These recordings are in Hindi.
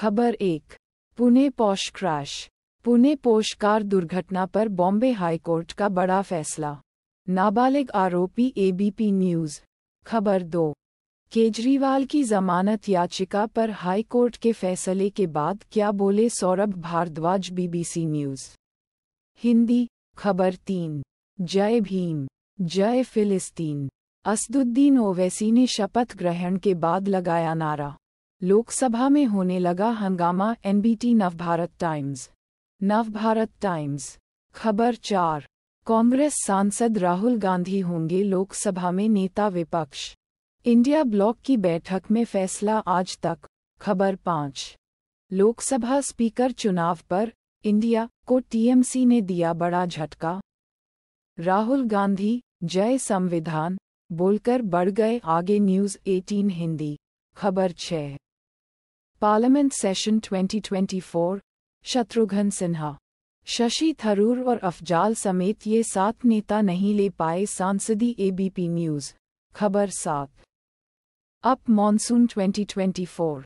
खबर एक पुणे पौष क्रैश पुणे पोष कार दुर्घटना पर बॉम्बे हाईकोर्ट का बड़ा फैसला नाबालिग आरोपी एबीपी न्यूज़ खबर दो केजरीवाल की जमानत याचिका पर हाईकोर्ट के फैसले के बाद क्या बोले सौरभ भारद्वाज बीबीसी न्यूज़ हिंदी खबर तीन जय भीम जय फिलिस्तीन असदुद्दीन ओवैसी ने शपथ ग्रहण के बाद लगाया नारा लोकसभा में होने लगा हंगामा NBT Navbharat Times Navbharat Times खबर चार कांग्रेस सांसद राहुल गांधी होंगे लोकसभा में नेता विपक्ष इंडिया ब्लॉक की बैठक में फैसला आज तक खबर पाँच लोकसभा स्पीकर चुनाव पर इंडिया को टीएमसी ने दिया बड़ा झटका राहुल गांधी जय संविधान बोलकर बढ़ गए आगे न्यूज़ 18 हिंदी खबर छः पार्लियामेंट सेशन 2024 शत्रुघ्न सिन्हा शशि थरूर और अफजाल समेत ये सात नेता नहीं ले पाए सांसदी एबीपी न्यूज खबर सात अप मॉनसून 2024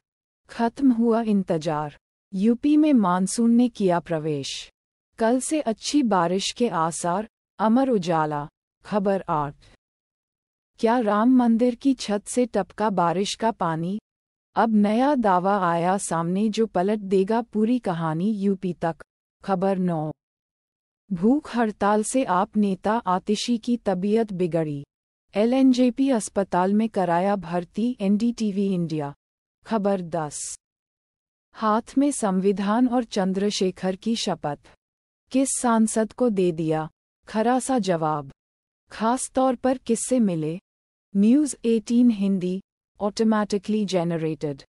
खत्म हुआ इंतजार यूपी में मानसून ने किया प्रवेश कल से अच्छी बारिश के आसार अमर उजाला खबर आठ क्या राम मंदिर की छत से टपका बारिश का पानी अब नया दावा आया सामने जो पलट देगा पूरी कहानी यूपी तक खबर नौ भूख हड़ताल से आप नेता आतिशी की तबीयत बिगड़ी एलएनजेपी अस्पताल में कराया भर्ती एनडीटीवी इंडिया खबर दस हाथ में संविधान और चंद्रशेखर की शपथ किस सांसद को दे दिया खरा सा जवाब खास तौर पर किससे मिले न्यूज़ 18 हिंदी automatically generated.